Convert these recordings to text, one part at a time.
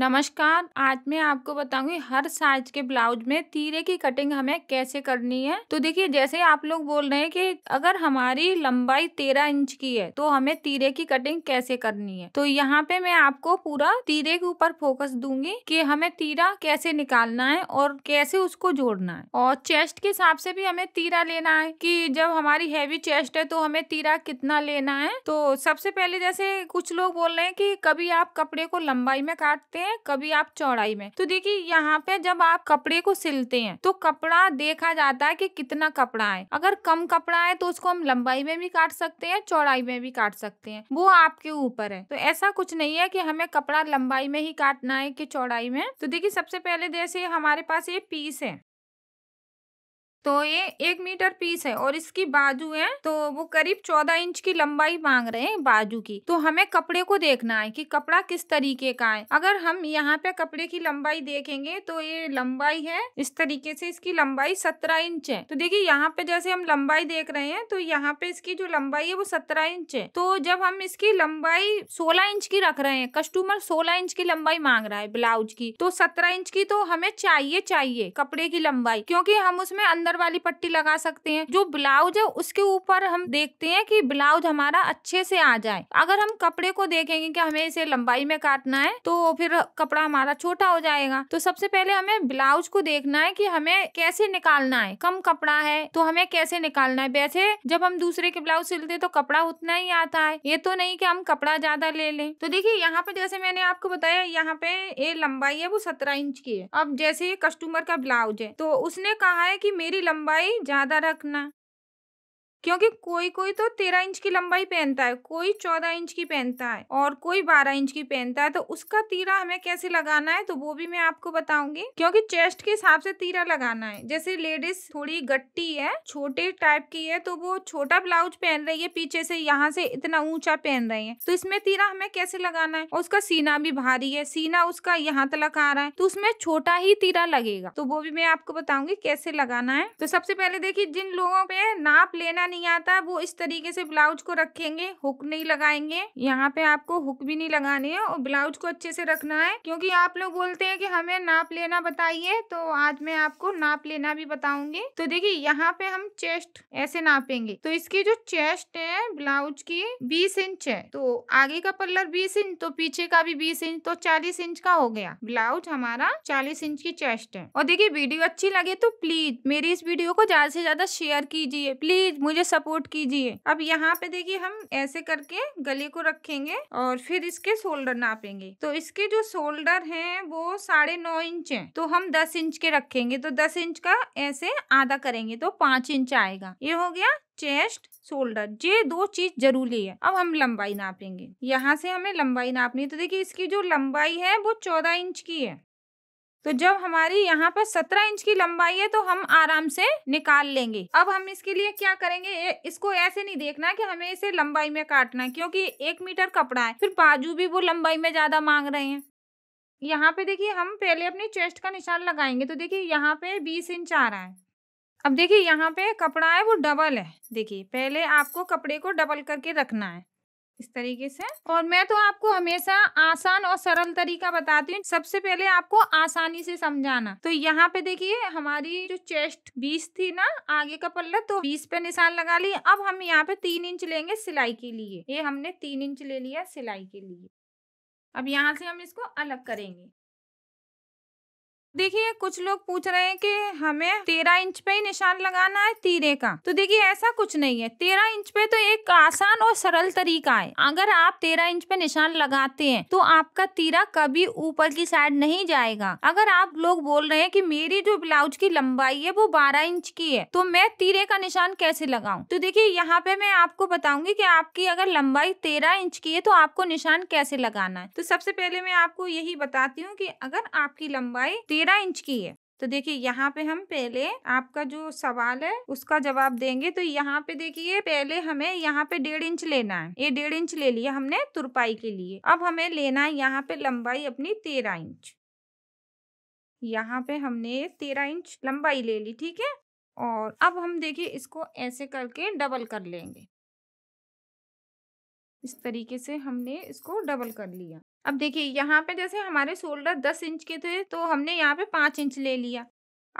नमस्कार आज मैं आपको बताऊंगी हर साइज के ब्लाउज में तीरे की कटिंग हमें कैसे करनी है तो देखिए जैसे आप लोग बोल रहे हैं कि अगर हमारी लंबाई तेरह इंच की है तो हमें तीरे की कटिंग कैसे करनी है तो यहाँ पे मैं आपको पूरा तीरे के ऊपर फोकस दूंगी कि हमें तीरा कैसे निकालना है और कैसे उसको जोड़ना है और चेस्ट के हिसाब से भी हमें तीरा लेना है की जब हमारी हैवी चेस्ट है तो हमें तीरा कितना लेना है तो सबसे पहले जैसे कुछ लोग बोल रहे हैं की कभी आप कपड़े को लंबाई में काटते हैं में कभी आप चौड़ाई में तो देखिए यहाँ पे जब आप कपड़े को सिलते हैं तो कपड़ा देखा जाता है कि कितना कपड़ा है अगर कम कपड़ा है तो उसको हम लंबाई में भी काट सकते हैं चौड़ाई में भी काट सकते हैं वो आपके ऊपर है तो ऐसा कुछ नहीं है कि हमें कपड़ा लंबाई में ही काटना है कि चौड़ाई में तो देखिए सबसे पहले जैसे हमारे पास ये पीस है तो ये एक मीटर पीस है और इसकी बाजू है तो वो करीब चौदह इंच की लंबाई मांग रहे हैं बाजू की तो हमें कपड़े को देखना है कि कपड़ा किस तरीके का है अगर हम यहाँ पे कपड़े की लंबाई देखेंगे तो ये लंबाई है इस तरीके से इसकी लंबाई सत्रह इंच है तो देखिए यहाँ पे जैसे हम लंबाई देख रहे हैं तो यहाँ पे इसकी जो लंबाई है वो सत्रह इंच है तो जब हम इसकी लंबाई सोलह इंच की रख रहे हैं कस्टमर सोलह इंच की लंबाई मांग रहा है ब्लाउज की तो सत्रह इंच की तो हमें चाहिए चाहिए कपड़े की लंबाई क्योंकि हम उसमें अंदर अंदर वाली पट्टी लगा सकते हैं जो ब्लाउज है उसके ऊपर हम देखते हैं कि ब्लाउज हमारा अच्छे से आ जाए अगर हम कपड़े को देखेंगे कि हमें इसे लंबाई में काटना है तो फिर कपड़ा हमारा छोटा हो जाएगा तो सबसे पहले हमें ब्लाउज को देखना है कि हमें कैसे निकालना है कम कपड़ा है तो हमें कैसे निकालना है वैसे जब हम दूसरे के ब्लाउज सिलते तो कपड़ा उतना ही आता है ये तो नहीं कि हम कपड़ा ज्यादा ले लें तो देखिए यहाँ पे जैसे मैंने आपको बताया यहाँ पे ये लंबाई है वो सत्रह इंच की है अब जैसे ये कस्टमर का ब्लाउज है तो उसने कहा है कि मेरी लंबाई ज़्यादा रखना क्योंकि कोई कोई तो तेरह इंच की लंबाई पहनता है कोई चौदह इंच की पहनता है और कोई बारह इंच की पहनता है तो उसका तीरा हमें कैसे लगाना है तो वो भी मैं आपको बताऊंगी क्योंकि चेस्ट के हिसाब से तीरा लगाना है जैसे लेडीज थोड़ी गट्टी है छोटे टाइप की है तो वो छोटा ब्लाउज पहन रही है पीछे से यहाँ से इतना ऊंचा पहन रही है तो इसमें तीरा हमें कैसे लगाना है और उसका सीना भी भारी है सीना उसका यहाँ तक आ रहा है तो उसमें छोटा ही तीरा लगेगा तो वो भी मैं आपको बताऊंगी कैसे लगाना है तो सबसे पहले देखिए जिन लोगों पे नाप लेना नहीं आता वो इस तरीके से ब्लाउज को रखेंगे हुक नहीं लगाएंगे यहाँ पे आपको हुक भी नहीं लगाने है और ब्लाउज को अच्छे से रखना है क्योंकि आप लोग बोलते हैं कि हमें नाप लेना बताइए तो आज मैं आपको नाप लेना भी बताऊंगी तो देखिए यहाँ पे हम चेस्ट ऐसे नापेंगे तो इसकी जो चेस्ट है ब्लाउज की बीस इंच है तो आगे का पल्लर बीस इंच तो पीछे का भी बीस इंच तो चालीस इंच का हो गया ब्लाउज हमारा चालीस इंच की चेस्ट है और देखिये वीडियो अच्छी लगे तो प्लीज मेरी इस वीडियो को ज्यादा से ज्यादा शेयर कीजिए प्लीज मुझे मुझे सपोर्ट कीजिए अब यहाँ पे देखिए हम ऐसे करके गले को रखेंगे और फिर इसके शोल्डर नापेंगे तो इसके जो शोल्डर हैं वो साढ़े नौ इंच है तो हम दस इंच के रखेंगे तो दस इंच का ऐसे आधा करेंगे तो पांच इंच आएगा ये हो गया चेस्ट शोल्डर ये दो चीज जरूरी है अब हम लंबाई नापेंगे यहाँ से हमें लंबाई नापनी है तो देखिए इसकी जो लंबाई है वो चौदह इंच की है तो जब हमारी यहाँ पर सत्रह इंच की लंबाई है तो हम आराम से निकाल लेंगे अब हम इसके लिए क्या करेंगे इसको ऐसे नहीं देखना कि हमें इसे लंबाई में काटना है क्योंकि एक मीटर कपड़ा है फिर बाजू भी वो लंबाई में ज्यादा मांग रहे हैं यहाँ पे देखिए हम पहले अपने चेस्ट का निशान लगाएंगे तो देखिए यहाँ पे बीस इंच आ रहा है अब देखिए यहाँ पे कपड़ा है वो डबल है देखिए पहले आपको कपड़े को डबल करके रखना है इस तरीके से और मैं तो आपको हमेशा आसान और सरल तरीका बताती हूँ सबसे पहले आपको आसानी से समझाना तो यहाँ पे देखिए हमारी जो चेस्ट बीस थी ना आगे का पल्ला तो बीस पे निशान लगा लिए अब हम यहाँ पे तीन इंच लेंगे सिलाई के लिए ये हमने तीन इंच ले लिया सिलाई के लिए अब यहाँ से हम इसको अलग करेंगे देखिए कुछ लोग पूछ रहे हैं कि हमें तेरह इंच पे ही निशान लगाना है तीरे का तो देखिए ऐसा कुछ नहीं है तेरह इंच पे तो एक आसान और सरल तरीका है अगर आप तेरह इंच पे निशान लगाते हैं तो आपका तीरा कभी ऊपर की साइड नहीं जाएगा अगर आप लोग बोल रहे हैं कि मेरी जो ब्लाउज की लंबाई है वो बारह इंच की है तो मैं तीरे का निशान कैसे लगाऊं तो देखिए यहाँ पे मैं आपको बताऊंगी कि आपकी अगर लंबाई तेरह इंच की है तो आपको निशान कैसे लगाना है तो सबसे पहले मैं आपको यही बताती हूँ कि अगर आपकी लंबाई तेरह तेरह इंच की है तो देखिए यहाँ पे हम पहले आपका जो सवाल है उसका जवाब देंगे तो यहाँ पे देखिए पहले हमें यहाँ पे डेढ़ इंच लेना है ये डेढ़ इंच ले लिया हमने तुरपाई के लिए अब हमें लेना है यहाँ पे लंबाई अपनी तेरह इंच यहाँ पे हमने तेरह इंच लंबाई ले ली ठीक है और अब हम देखिए इसको ऐसे करके डबल कर लेंगे इस तरीके से हमने इसको डबल कर लिया अब देखिए यहाँ पे जैसे हमारे शोल्डर दस इंच के थे तो हमने यहाँ पे पाँच इंच ले लिया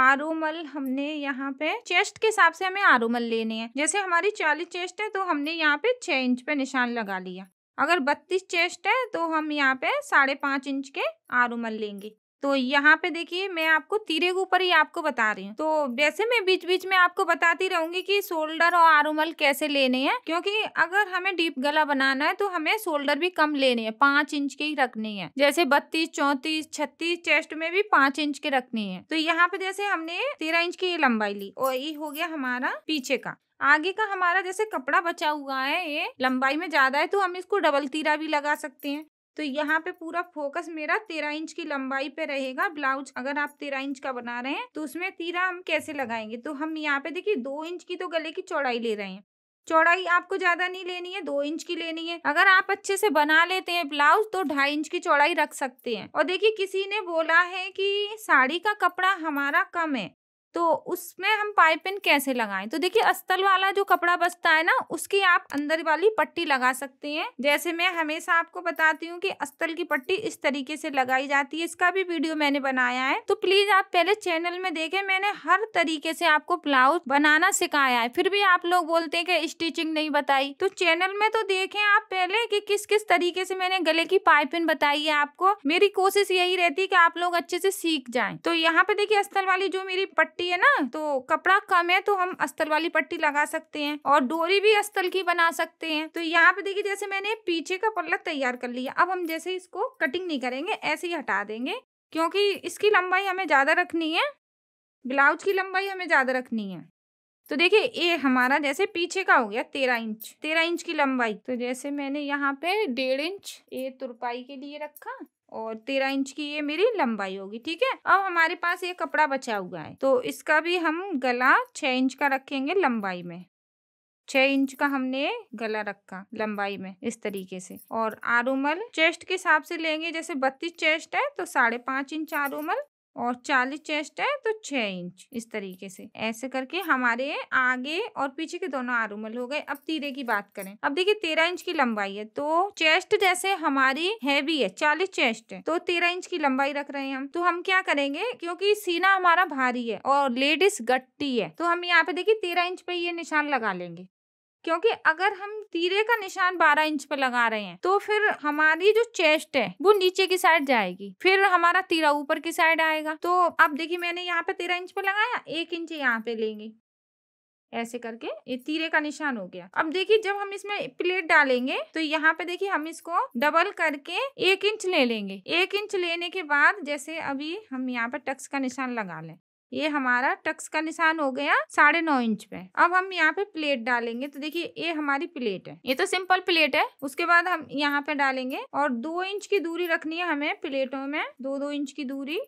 आरोमल हमने यहाँ पे चेस्ट के हिसाब से हमें आरोमल लेने हैं जैसे हमारी चालीस चेस्ट है तो हमने यहाँ पे छः इंच पे निशान लगा लिया अगर बत्तीस चेस्ट है तो हम यहाँ पे साढ़े पाँच इंच के आरोमल लेंगे तो यहाँ पे देखिए मैं आपको तीरे के ऊपर ही आपको बता रही हूँ तो वैसे मैं बीच बीच में आपको बताती रहूंगी कि शोल्डर और आरुमल कैसे लेने हैं क्योंकि अगर हमें डीप गला बनाना है तो हमें शोल्डर भी कम लेने हैं पांच इंच के ही रखने है जैसे बत्तीस चौतीस छत्तीस चेस्ट में भी पांच इंच के रखने हैं तो यहाँ पे जैसे हमने तेरह इंच की लंबाई ली और ये हो गया हमारा पीछे का आगे का हमारा जैसे कपड़ा बचा हुआ है ये लंबाई में ज्यादा है तो हम इसको डबल तीरा भी लगा सकते हैं तो यहाँ पे पूरा फोकस मेरा तेरह इंच की लंबाई पे रहेगा ब्लाउज अगर आप तेरह इंच का बना रहे हैं तो उसमें तीरा हम कैसे लगाएंगे तो हम यहाँ पे देखिए दो इंच की तो गले की चौड़ाई ले रहे हैं चौड़ाई आपको ज्यादा नहीं लेनी है दो इंच की लेनी है अगर आप अच्छे से बना लेते हैं ब्लाउज तो ढाई इंच की चौड़ाई रख सकते हैं और देखिए किसी ने बोला है कि साड़ी का कपड़ा हमारा कम है तो उसमें हम पाइपिन कैसे लगाएं तो देखिए अस्तल वाला जो कपड़ा बचता है ना उसकी आप अंदर वाली पट्टी लगा सकते हैं जैसे मैं हमेशा आपको बताती हूँ कि अस्तल की पट्टी इस तरीके से लगाई जाती है इसका भी वीडियो मैंने बनाया है तो प्लीज आप पहले चैनल में देखे मैंने हर तरीके से आपको ब्लाउज बनाना सिखाया है फिर भी आप लोग बोलते हैं कि स्टिचिंग नहीं बताई तो चैनल में तो देखें आप पहले कि किस किस तरीके से मैंने गले की पाइपिन बताई है आपको मेरी कोशिश यही रहती है कि आप लोग अच्छे से सीख जाए तो यहाँ पे देखिए अस्तल वाली जो मेरी पट्टी पट्टी है ना तो कपड़ा कम है तो हम अस्तल वाली पट्टी लगा सकते हैं और डोरी भी अस्तल की बना सकते हैं तो यहाँ पे देखिए जैसे मैंने पीछे का पल्ला तैयार कर लिया अब हम जैसे इसको कटिंग नहीं करेंगे ऐसे ही हटा देंगे क्योंकि इसकी लंबाई हमें ज़्यादा रखनी है ब्लाउज की लंबाई हमें ज़्यादा रखनी है तो देखिए ये हमारा जैसे पीछे का हो गया तेरह इंच तेरह इंच की लंबाई तो जैसे मैंने यहाँ पे डेढ़ इंच ये तुरपाई के लिए रखा और तेरह इंच की ये मेरी लंबाई होगी ठीक है अब हमारे पास ये कपड़ा बचा हुआ है तो इसका भी हम गला छः इंच का रखेंगे लंबाई में छः इंच का हमने गला रखा लंबाई में इस तरीके से और आरूमल चेस्ट के हिसाब से लेंगे जैसे बत्तीस चेस्ट है तो साढ़े पाँच इंच आरूमल और चालीस चेस्ट है तो छः इंच इस तरीके से ऐसे करके हमारे आगे और पीछे के दोनों आरूमल हो गए अब तीरे की बात करें अब देखिए तेरह इंच की लंबाई है तो चेस्ट जैसे हमारी हैवी है चालीस चेस्ट है तो तेरह इंच की लंबाई रख रहे हैं हम तो हम क्या करेंगे क्योंकि सीना हमारा भारी है और लेडीज गट्टी है तो हम यहाँ पे देखिए तेरह इंच पे ये निशान लगा लेंगे क्योंकि अगर हम तीरे का निशान 12 इंच पे लगा रहे हैं तो फिर हमारी जो चेस्ट है वो नीचे की साइड जाएगी फिर हमारा तीरा ऊपर की साइड आएगा तो अब देखिए मैंने यहाँ पे तेरह इंच पे लगाया एक इंच यहाँ पे लेंगे ऐसे करके ये तीरे का निशान हो गया अब देखिए जब हम इसमें प्लेट डालेंगे तो यहाँ पे देखिए हम इसको डबल करके एक इंच ले लेंगे एक इंच लेने के बाद जैसे अभी हम यहाँ पर टक्स का निशान लगा लें ये हमारा टक्स का निशान हो गया साढ़े नौ इंच पे अब हम यहाँ पे प्लेट डालेंगे तो देखिए ये हमारी प्लेट है ये तो सिंपल प्लेट है उसके बाद हम यहाँ पे डालेंगे और दो इंच की दूरी रखनी है हमें प्लेटों में दो दो इंच की दूरी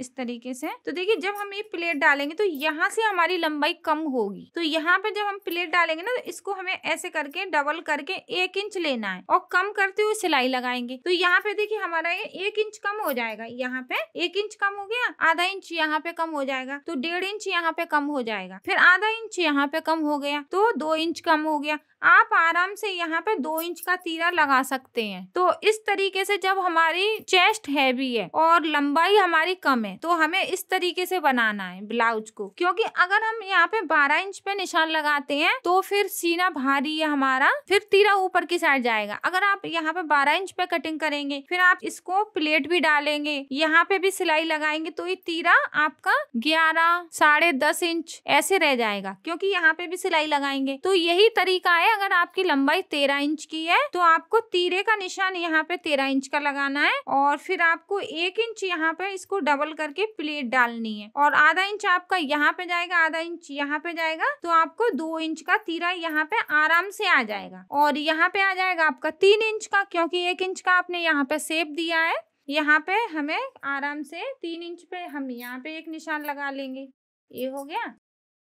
इस तरीके से तो देखिए जब हम ये प्लेट डालेंगे तो यहाँ से हमारी लंबाई कम होगी तो यहाँ पे जब हम प्लेट डालेंगे ना तो इसको हमें ऐसे करके डबल करके एक इंच लेना है और कम करते हुए सिलाई लगाएंगे तो यहाँ पे देखिए हमारा ये एक इंच कम हो जाएगा यहाँ पे एक इंच कम हो गया आधा इंच यहाँ पे कम हो जाएगा तो डेढ़ इंच यहाँ पे कम हो जाएगा फिर आधा इंच यहाँ पे कम हो गया तो दो इंच कम हो गया आप आराम से यहाँ पे दो इंच का तीरा लगा सकते हैं तो इस तरीके से जब हमारी चेस्ट हैवी है और लंबाई हमारी कम है में तो हमें इस तरीके से बनाना है ब्लाउज को क्योंकि अगर हम यहाँ पे बारह इंच पे निशान लगाते हैं तो फिर सीना भारी है हमारा फिर तीरा ऊपर की साइड जाएगा अगर आप यहाँ पे 12 इंच पे कटिंग करेंगे फिर आप इसको प्लेट भी डालेंगे यहाँ पे भी सिलाई लगाएंगे तो ये तीरा आपका ग्यारह साढ़े दस इंच ऐसे रह जाएगा क्योंकि यहाँ पे भी सिलाई लगाएंगे तो यही तरीका है अगर आपकी लंबाई तेरह इंच की है तो आपको तीरे का निशान यहाँ पे तेरह इंच का लगाना है और फिर आपको एक इंच यहाँ पे इसको डबल करके प्लेट डालनी है और आधा इंच आपका यहाँ पे जाएगा आधा इंच यहाँ पे जाएगा तो आपको दो इंच का तीरा यहाँ पे आराम से आ जाएगा और यहाँ पे आ जाएगा आपका तीन इंच का क्योंकि एक इंच का आपने यहाँ पे सेप दिया है यहाँ पे हमें आराम से तीन इंच पे हम यहाँ पे एक निशान लगा लेंगे ये हो गया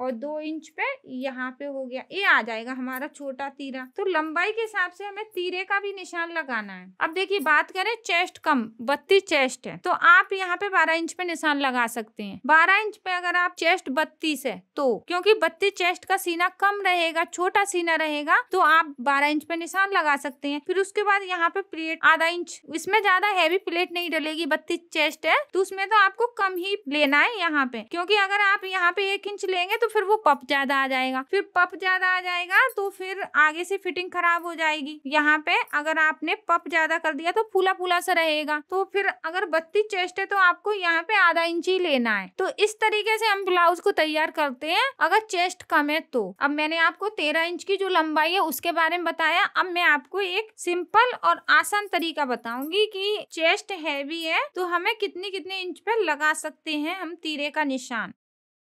और दो इंच पे यहाँ पे हो गया ये आ जाएगा हमारा छोटा तीरा तो लंबाई के हिसाब से हमें तीरे का भी निशान लगाना है अब देखिए बात करें चेस्ट कम बत्तीस चेस्ट है तो आप यहाँ पे बारह इंच पे निशान लगा सकते हैं बारह इंच पे अगर आप चेस्ट बत्तीस है तो क्योंकि बत्तीस चेस्ट का सीना कम रहेगा छोटा सीना रहेगा तो आप बारह इंच पे निशान लगा सकते हैं फिर उसके बाद यहाँ पे प्लेट आधा इंच इसमें ज्यादा हैवी प्लेट नहीं डलेगी बत्तीस चेस्ट है तो उसमें तो आपको कम ही लेना है यहाँ पे क्योंकि अगर आप यहाँ पे एक इंच लेंगे तो फिर वो पप ज्यादा आ जाएगा फिर पप ज्यादा आ जाएगा तो फिर आगे से फिटिंग खराब हो जाएगी यहाँ पे अगर आपने पप ज्यादा कर दिया तो फूला फूला सा रहेगा तो फिर अगर बत्तीस चेस्ट है तो आपको यहाँ पे आधा इंच ही लेना है तो इस तरीके से हम ब्लाउज को तैयार करते हैं अगर चेस्ट कम है तो अब मैंने आपको तेरह इंच की जो लंबाई है उसके बारे में बताया अब मैं आपको एक सिंपल और आसान तरीका बताऊंगी कि चेस्ट हैवी है तो हमें कितने कितने इंच पे लगा सकते हैं हम तीरे का निशान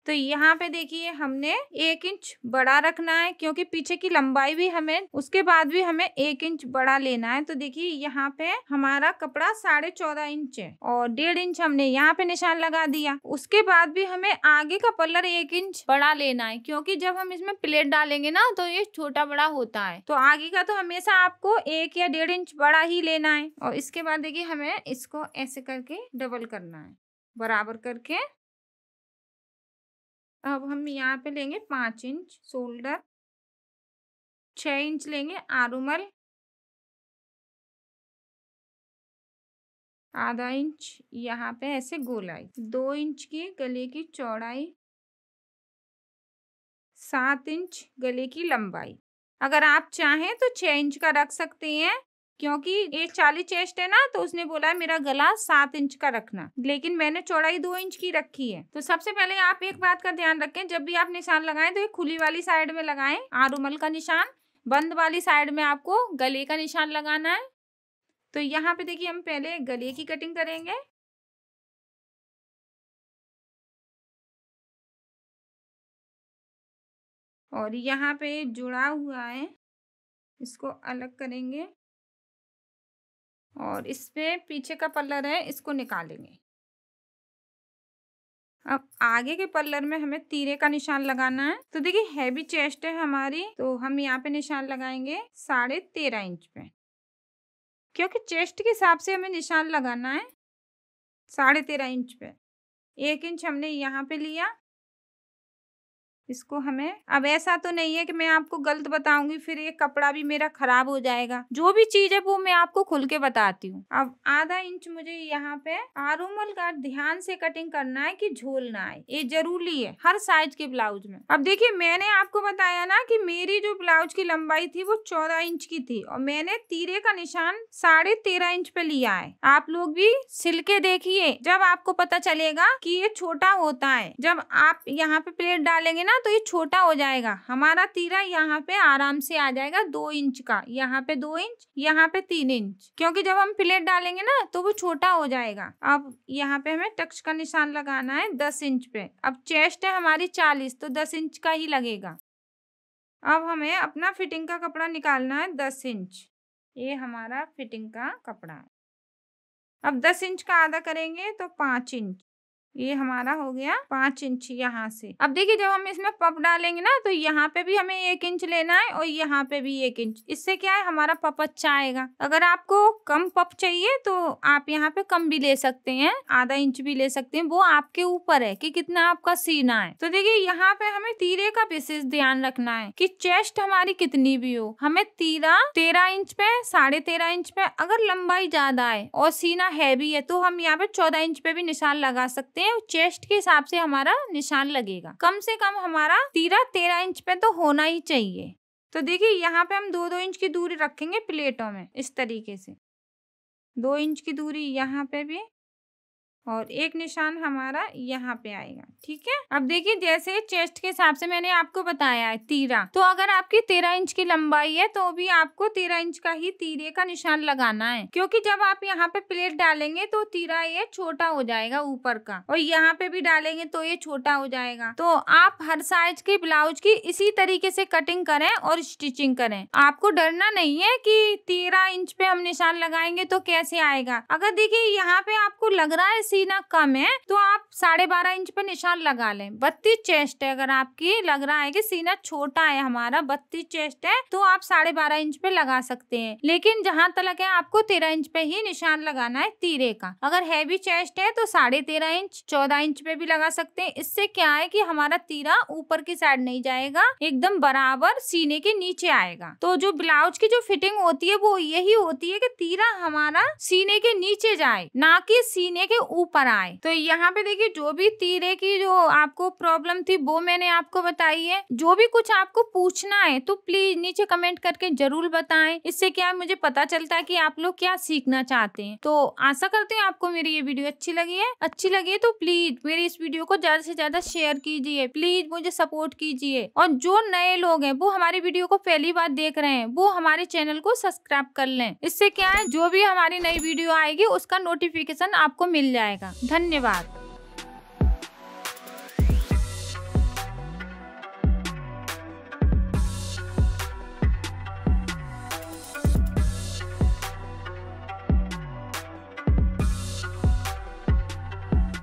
तो यहाँ पे देखिए हमने एक इंच बड़ा रखना है क्योंकि पीछे की लंबाई भी हमें उसके बाद भी हमें एक इंच बड़ा लेना है तो देखिए यहाँ पे हमारा कपड़ा साढ़े चौदह इंच है और डेढ़ इंच हमने यहाँ पे निशान लगा दिया उसके बाद भी हमें आगे का पल्लर एक इंच बड़ा लेना है क्योंकि जब हम इसमें प्लेट डालेंगे ना तो ये छोटा बड़ा होता है तो आगे का तो हमेशा आपको एक या डेढ़ इंच बड़ा ही लेना है और इसके बाद देखिए हमें इसको ऐसे करके डबल करना है बराबर करके अब हम यहाँ पे लेंगे पाँच इंच शोल्डर छ इंच लेंगे आरूमल आधा इंच यहाँ पे ऐसे गोलाई दो इंच की गले की चौड़ाई सात इंच गले की लंबाई अगर आप चाहें तो छः इंच का रख सकते हैं क्योंकि एक चालीस चेस्ट है ना तो उसने बोला है मेरा गला सात इंच का रखना लेकिन मैंने चौड़ाई दो इंच की रखी है तो सबसे पहले आप एक बात का ध्यान रखें जब भी आप निशान लगाएं तो ये खुली वाली साइड में लगाएं आरुमल का निशान बंद वाली साइड में आपको गले का निशान लगाना है तो यहाँ पे देखिए हम पहले गले की कटिंग करेंगे और यहाँ पे जुड़ा हुआ है इसको अलग करेंगे और इसमें पीछे का पल्लर है इसको निकालेंगे अब आगे के पल्लर में हमें तीरे का निशान लगाना है तो देखिए हैवी चेस्ट है हमारी तो हम यहाँ पे निशान लगाएंगे साढ़े तेरह इंच पे क्योंकि चेस्ट के हिसाब से हमें निशान लगाना है साढ़े तेरह इंच पे एक इंच हमने यहाँ पे लिया इसको हमें अब ऐसा तो नहीं है कि मैं आपको गलत बताऊंगी फिर ये कपड़ा भी मेरा खराब हो जाएगा जो भी चीज है वो मैं आपको खुल के बताती हूँ अब आधा इंच मुझे यहाँ पे आरोमल का ध्यान से कटिंग करना है कि झोल ना आए ये जरूरी है हर साइज के ब्लाउज में अब देखिए मैंने आपको बताया ना कि मेरी जो ब्लाउज की लंबाई थी वो चौदह इंच की थी और मैंने तीरे का निशान साढ़े तेरह इंच पे लिया है आप लोग भी सिल के देखिए जब आपको पता चलेगा की ये छोटा होता है जब आप यहाँ पे प्लेट डालेंगे ना ना तो ये छोटा हो जाएगा हमारा तीरा यहाँ पे आराम से आ जाएगा दो इंच का यहाँ पे दो इंच यहाँ पे तीन इंच क्योंकि जब हम प्लेट डालेंगे ना तो वो छोटा हो जाएगा अब यहाँ पे हमें टक्स का निशान लगाना है दस इंच पे अब चेस्ट है हमारी चालीस तो दस इंच का ही लगेगा अब हमें अपना फिटिंग का कपड़ा निकालना है दस इंच ये हमारा फिटिंग का कपड़ा है अब दस इंच का आधा करेंगे तो पाँच इंच ये हमारा हो गया पांच इंच यहाँ से अब देखिए जब हम इसमें पप डालेंगे ना तो यहाँ पे भी हमें एक इंच लेना है और यहाँ पे भी एक इंच इससे क्या है हमारा पप अच्छा आएगा अगर आपको कम पप चाहिए तो आप यहाँ पे कम भी ले सकते हैं आधा इंच भी ले सकते हैं वो आपके ऊपर है कि कितना आपका सीना है तो देखिये यहाँ पे हमें तीरे का विशेष ध्यान रखना है की चेस्ट हमारी कितनी भी हो हमें तीरा तेरह इंच पे साढ़े तेरह इंच पे अगर लंबाई ज्यादा है और सीना हैवी है तो हम यहाँ पे चौदह इंच पे भी निशान लगा सकते हैं पे चेस्ट के हिसाब से हमारा निशान लगेगा कम से कम हमारा तीरा तेरह इंच पे तो होना ही चाहिए तो देखिए यहाँ पे हम दो दो इंच की दूरी रखेंगे प्लेटों में इस तरीके से दो इंच की दूरी यहाँ पे भी और एक निशान हमारा यहाँ पे आएगा ठीक है अब देखिए जैसे चेस्ट के हिसाब से मैंने आपको बताया है तीरा तो अगर आपकी तेरह इंच की लंबाई है तो भी आपको तेरह इंच का ही तीरे का निशान लगाना है क्योंकि जब आप यहाँ पे प्लेट डालेंगे तो तीरा ये छोटा हो जाएगा ऊपर का और यहाँ पे भी डालेंगे तो ये छोटा हो जाएगा तो आप हर साइज के ब्लाउज की इसी तरीके से कटिंग करें और स्टिचिंग करें आपको डरना नहीं है की तेरह इंच पे हम निशान लगाएंगे तो कैसे आएगा अगर देखिये यहाँ पे आपको लग रहा है सीना कम है तो आप साढ़े बारह इंच पर निशान लगा लें बत्तीस चेस्ट है अगर आपकी लग रहा है कि सीना छोटा है हमारा बत्तीस चेस्ट है तो आप साढ़े बारह इंच पे लगा सकते हैं लेकिन जहाँ तक है आपको तेरह इंच पे ही निशान लगाना है तीरे का अगर हैवी चेस्ट है तो साढ़े तेरह इंच चौदह इंच पे भी लगा सकते हैं इससे क्या है कि हमारा तीरा ऊपर की साइड नहीं जाएगा एकदम बराबर सीने के नीचे आएगा तो जो ब्लाउज की जो फिटिंग होती है वो यही होती है कि तीरा हमारा सीने के नीचे जाए ना कि सीने के ऊपर ऊपर आए तो यहाँ पे देखिए जो भी तीरे की जो आपको प्रॉब्लम थी वो मैंने आपको बताई है जो भी कुछ आपको पूछना है तो प्लीज नीचे कमेंट करके जरूर बताएं इससे क्या मुझे पता चलता है कि आप लोग क्या सीखना चाहते हैं तो आशा करते हैं आपको मेरी ये वीडियो अच्छी लगी है अच्छी लगी है तो प्लीज मेरी इस वीडियो को ज्यादा से ज्यादा शेयर कीजिए प्लीज मुझे सपोर्ट कीजिए और जो नए लोग हैं वो हमारी वीडियो को पहली बार देख रहे हैं वो हमारे चैनल को सब्सक्राइब कर लें इससे क्या है जो भी हमारी नई वीडियो आएगी उसका नोटिफिकेशन आपको मिल जाएगा जाएगा धन्यवाद